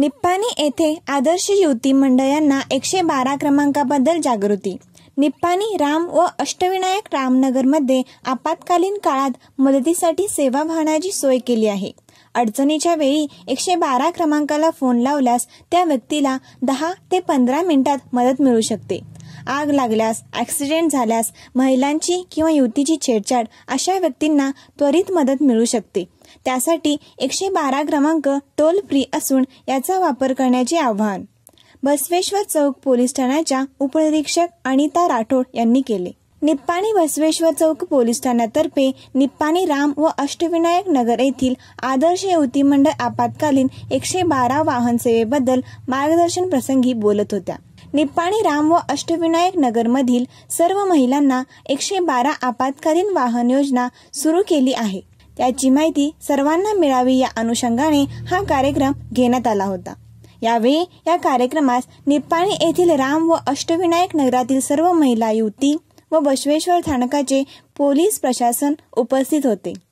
निप्पाणी येथे आदर्श युवती मंडळांना एकशे बारा क्रमांकाबद्दल जागृती निप्पाणी राम व अष्टविनायक रामनगरमध्ये आपत्कालीन काळात मदतीसाठी सेवा भावनाची सोय केली आहे अडचणीच्या वेळी एकशे बारा क्रमांकाला फोन लावल्यास त्या व्यक्तीला दहा ते पंधरा मिनिटात मदत मिळू शकते आग लागल्यास ॲक्सिडेंट झाल्यास महिलांची किंवा युवतीची छेडछाड अशा व्यक्तींना त्वरित मदत मिळू शकते त्यासाठी एकशे बारा क्रमांक टोल फ्री असून याचा वापर करण्याचे आवाहन बसवेश्वर चौक पोलीस ठाण्याच्या उपनिरीक्षक अनिता राठोड यांनी केले निप्पाणी बसवेश्वर चौक पोलीस ठाण्यातर्फे निप्पाणी राम व अष्टविनायक नगर येथील आदर्श युवती मंडळ आपत्कालीन एकशे बारा वाहन सेवेबद्दल मार्गदर्शन प्रसंगी बोलत होत्या निप्पाणी राम व अष्टविनायक नगरमधील सर्व महिलांना एकशे बारा आपत्कालीन वाहन योजना सुरू केली आहे त्याची माहिती सर्वांना मिळावी या अनुषंगाने हा कार्यक्रम घेण्यात आला होता यावेळी या कार्यक्रमास निप्पाणी येथील राम व अष्टविनायक नगरातील सर्व महिला युवती व बसवेश्वर स्थानकाचे पोलीस प्रशासन उपस्थित होते